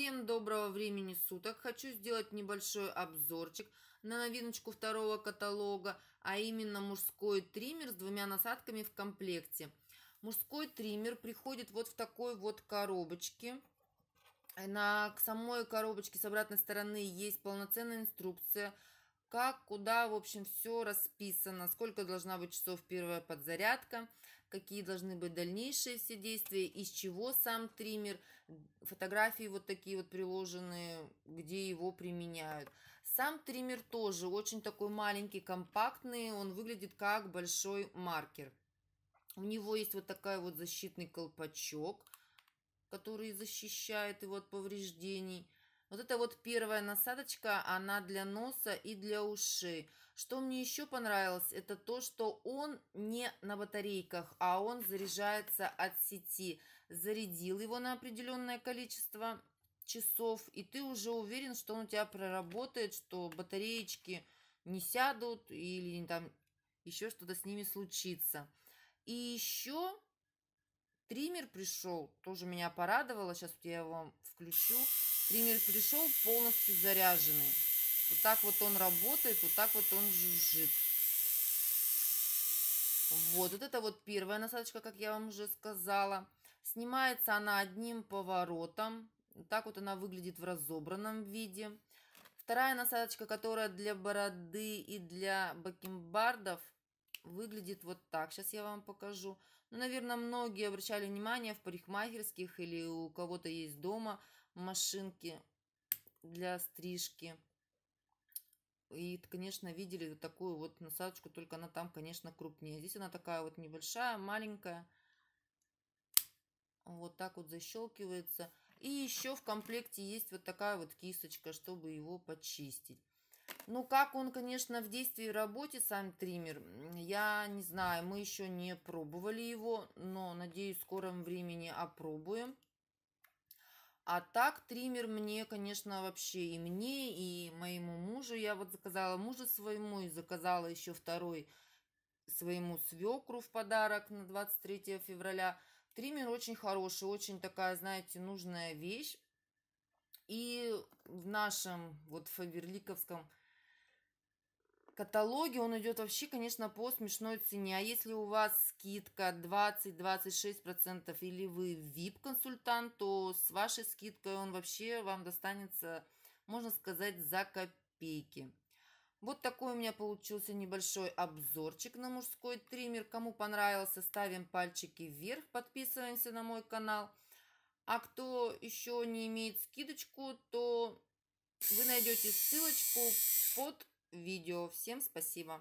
Всем доброго времени суток. Хочу сделать небольшой обзорчик на новиночку второго каталога, а именно мужской триммер с двумя насадками в комплекте. Мужской триммер приходит вот в такой вот коробочке. Э, на самой коробочке с обратной стороны есть полноценная инструкция – как, куда, в общем, все расписано, сколько должна быть часов первая подзарядка, какие должны быть дальнейшие все действия, из чего сам триммер, фотографии вот такие вот приложены, где его применяют. Сам триммер тоже очень такой маленький, компактный, он выглядит как большой маркер. У него есть вот такой вот защитный колпачок, который защищает его от повреждений – вот это вот первая насадочка, она для носа и для ушей. Что мне еще понравилось, это то, что он не на батарейках, а он заряжается от сети. Зарядил его на определенное количество часов, и ты уже уверен, что он у тебя проработает, что батареечки не сядут или там еще что-то с ними случится. И еще Триммер пришел, тоже меня порадовало. Сейчас я вам включу. Триммер пришел полностью заряженный. Вот так вот он работает, вот так вот он жужжит. Вот, вот это вот первая насадочка, как я вам уже сказала. Снимается она одним поворотом. так вот она выглядит в разобранном виде. Вторая насадочка, которая для бороды и для бакенбардов – выглядит вот так. Сейчас я вам покажу. Ну, наверное, многие обращали внимание в парикмахерских или у кого-то есть дома машинки для стрижки. И, конечно, видели такую вот насадочку, только она там, конечно, крупнее. Здесь она такая вот небольшая, маленькая. Вот так вот защелкивается. И еще в комплекте есть вот такая вот кисточка, чтобы его почистить. Ну, как он, конечно, в действии и работе, сам триммер, я не знаю, мы еще не пробовали его, но, надеюсь, в скором времени опробуем. А так триммер мне, конечно, вообще и мне, и моему мужу. Я вот заказала мужу своему и заказала еще второй своему свекру в подарок на 23 февраля. Триммер очень хороший, очень такая, знаете, нужная вещь. И в нашем вот фаберликовском каталоге он идет вообще, конечно, по смешной цене. А если у вас скидка 20-26% или вы VIP-консультант, то с вашей скидкой он вообще вам достанется, можно сказать, за копейки. Вот такой у меня получился небольшой обзорчик на мужской триммер. Кому понравился, ставим пальчики вверх, подписываемся на мой канал. А кто еще не имеет скидочку, то вы найдете ссылочку под видео. Всем спасибо.